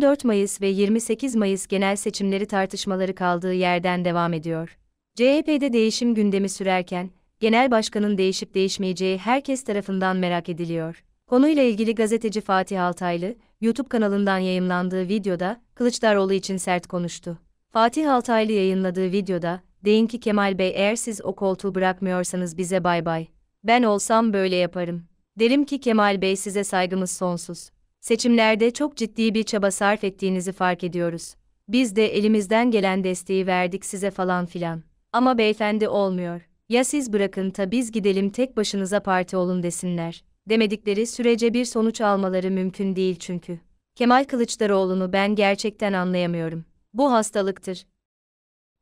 14 Mayıs ve 28 Mayıs genel seçimleri tartışmaları kaldığı yerden devam ediyor. CHP'de değişim gündemi sürerken, genel başkanın değişip değişmeyeceği herkes tarafından merak ediliyor. Konuyla ilgili gazeteci Fatih Altaylı, YouTube kanalından yayımlandığı videoda Kılıçdaroğlu için sert konuştu. Fatih Altaylı yayınladığı videoda, deyin ki Kemal Bey eğer siz o koltuğu bırakmıyorsanız bize bay bay. Ben olsam böyle yaparım. Derim ki Kemal Bey size saygımız sonsuz seçimlerde çok ciddi bir çaba sarf ettiğinizi fark ediyoruz. Biz de elimizden gelen desteği verdik size falan filan. Ama beyefendi olmuyor. Ya siz bırakın ta biz gidelim tek başınıza parti olun desinler. Demedikleri sürece bir sonuç almaları mümkün değil çünkü. Kemal Kılıçdaroğlu'nu ben gerçekten anlayamıyorum. Bu hastalıktır.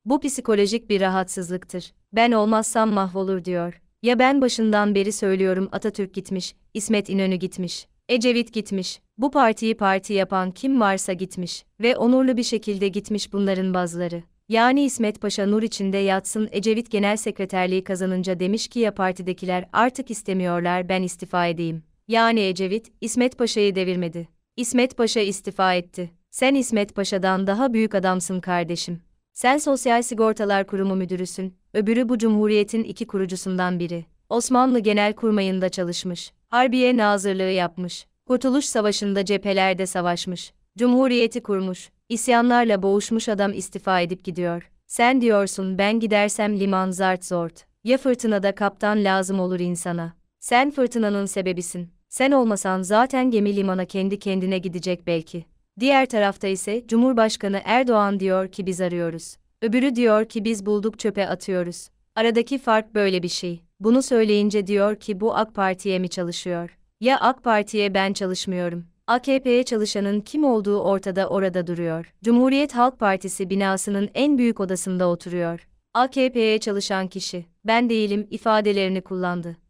Bu psikolojik bir rahatsızlıktır. Ben olmazsam mahvolur diyor. Ya ben başından beri söylüyorum Atatürk gitmiş, İsmet İnönü gitmiş. Ecevit gitmiş, bu partiyi parti yapan kim varsa gitmiş ve onurlu bir şekilde gitmiş bunların bazıları. Yani İsmet Paşa Nur içinde yatsın Ecevit Genel Sekreterliği kazanınca demiş ki ya partidekiler artık istemiyorlar ben istifa edeyim. Yani Ecevit, İsmet Paşa'yı devirmedi. İsmet Paşa istifa etti. Sen İsmet Paşa'dan daha büyük adamsın kardeşim. Sen Sosyal Sigortalar Kurumu müdürüsün, öbürü bu cumhuriyetin iki kurucusundan biri. Osmanlı Genel Kurmayında çalışmış. Harbiye Nazırlığı yapmış. Kurtuluş Savaşı'nda cephelerde savaşmış. Cumhuriyeti kurmuş. isyanlarla boğuşmuş adam istifa edip gidiyor. Sen diyorsun ben gidersem liman zart zort. Ya fırtınada kaptan lazım olur insana. Sen fırtınanın sebebisin. Sen olmasan zaten gemi limana kendi kendine gidecek belki. Diğer tarafta ise Cumhurbaşkanı Erdoğan diyor ki biz arıyoruz. Öbürü diyor ki biz bulduk çöpe atıyoruz. Aradaki fark böyle bir şey. Bunu söyleyince diyor ki bu AK Parti'ye mi çalışıyor? Ya AK Parti'ye ben çalışmıyorum. AKP'ye çalışanın kim olduğu ortada orada duruyor. Cumhuriyet Halk Partisi binasının en büyük odasında oturuyor. AKP'ye çalışan kişi, ben değilim ifadelerini kullandı.